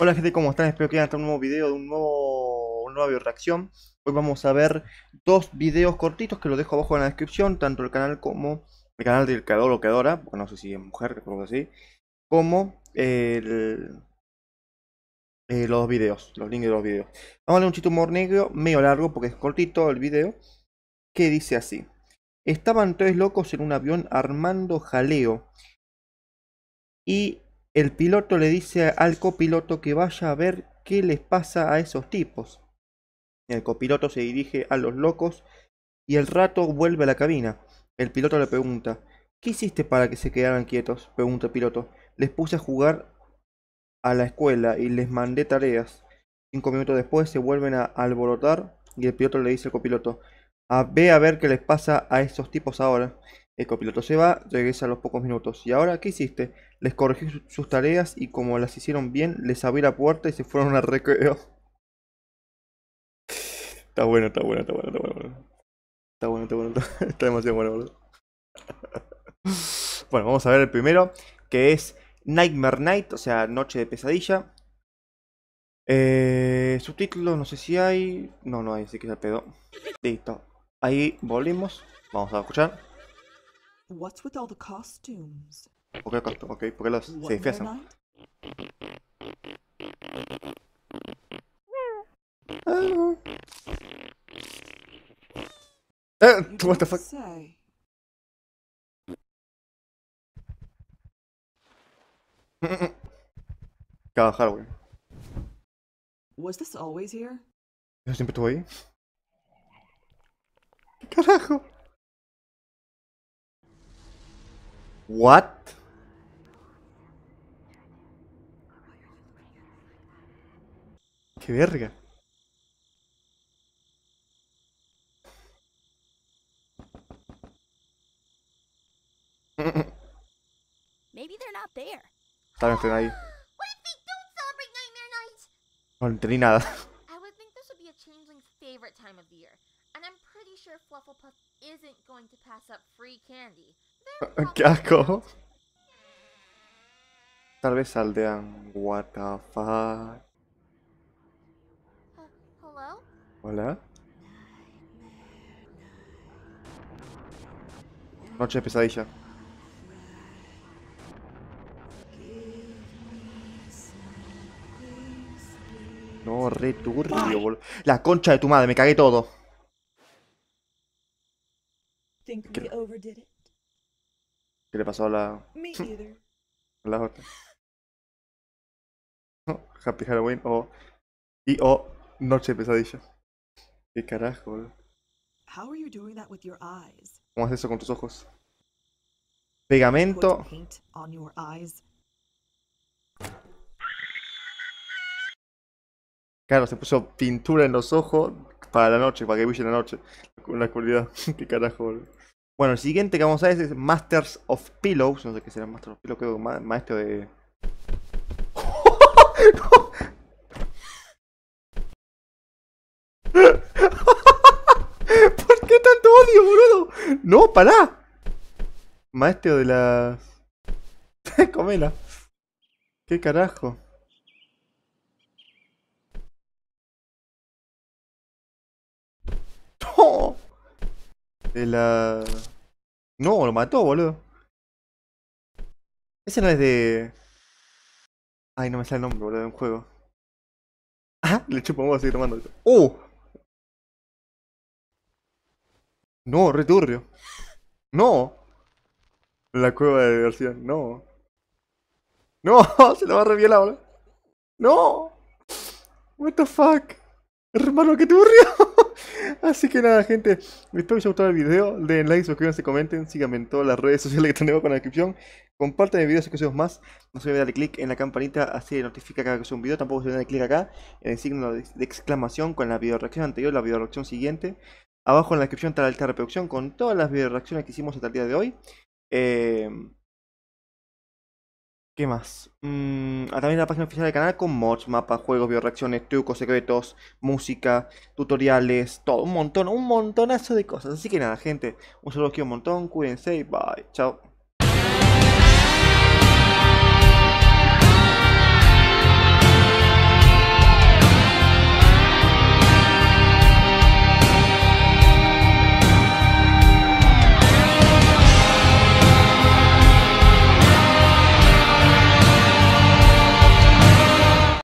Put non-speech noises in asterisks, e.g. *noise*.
Hola gente, ¿cómo están? Espero que hayan visto un nuevo video de un nuevo, una nueva reacción. Hoy vamos a ver dos videos cortitos que los dejo abajo en la descripción, tanto el canal como el canal del creador o adora, porque no sé si es mujer, creo que sí, como el, eh, los videos, los links de los videos. Vamos a darle un chito humor negro, medio largo porque es cortito el video, que dice así. Estaban tres locos en un avión armando jaleo y el piloto le dice al copiloto que vaya a ver qué les pasa a esos tipos. El copiloto se dirige a los locos y el rato vuelve a la cabina. El piloto le pregunta, ¿qué hiciste para que se quedaran quietos? Pregunta el piloto. Les puse a jugar a la escuela y les mandé tareas. Cinco minutos después se vuelven a alborotar y el piloto le dice al copiloto, a, ve a ver qué les pasa a esos tipos ahora. El copiloto se va, regresa a los pocos minutos. ¿Y ahora qué hiciste? Les corregí sus tareas y como las hicieron bien, les abrí la puerta y se fueron a recreo. está bueno, está bueno, está bueno, está bueno. Está bueno, está bueno, *laughs* está, demasiado bueno, boludo. *laughs* bueno, vamos a ver el primero, que es Nightmare Night, o sea, Noche de Pesadilla. Eh, subtítulos, no sé si hay... No, no hay, así que es pedo. Listo. Ahí volvimos. Vamos a escuchar. What's with all the costumes? Okay, qué, okay, ¿por qué los, se disfrazan? Uh, uh, what the fuck? Say. Cada Halloween. Was this always here? ¿Yo siempre estuvo ahí? ¿Qué carajo? What? ¡Qué verga! Maybe they're not there. Está no ahí. No entendí nada. I would think this would be a changeling's favorite time of year, and I'm pretty sure Flufflepuff isn't going to pass up free *laughs* ¡Qué asco! Tal vez saldean. What the fuck. Hola. Noche de pesadilla. No, re boludo. La concha de tu madre, me cagué todo. ¿Qué le pasó a la... *laughs* a la otra? *laughs* Oh, Happy Halloween o... Oh, y o oh, Noche Pesadilla. ¿Qué carajo, ¿Cómo haces eso con tus ojos? Pegamento. Claro, se puso pintura en los ojos para la noche, para que brille la noche. Con la oscuridad. *laughs* ¿Qué carajo, boludo? Bueno, el siguiente que vamos a ver es Masters of Pillows. No sé qué será Masters of Pillows, creo que maestro de. *laughs* ¿Por qué tanto odio, boludo? No, pará. Maestro de las. *laughs* Comela. ¿Qué carajo? la... No, lo mató, boludo. Ese no es de... Ay, no me sale el nombre, boludo, de un juego. Ah, le chupo, así a seguir tomando. ¡Oh! No, Returrio No. La cueva de diversión, no. No, *laughs* se la va a revielar, boludo. No. What the fuck. Hermano, qué turrio Así que nada, gente. Espero que os haya gustado el video. Den like, suscríbanse, comenten. Síganme en todas las redes sociales que tenemos con la descripción. Compartan el video si quieres más. No se olviden darle click en la campanita, así se notifica cada que subo un video. Tampoco se olviden darle click acá en el signo de exclamación con la video reacción anterior, la video reacción siguiente. Abajo en la descripción está la alta reproducción con todas las video reacciones que hicimos hasta el día de hoy. Eh, ¿Qué más? Mm, ah, también la página oficial del canal con mods, mapas, juegos, bioreacciones, trucos, secretos, música, tutoriales, todo, un montón, un montonazo de cosas. Así que nada, gente, un saludo que un montón, cuídense y bye, chao.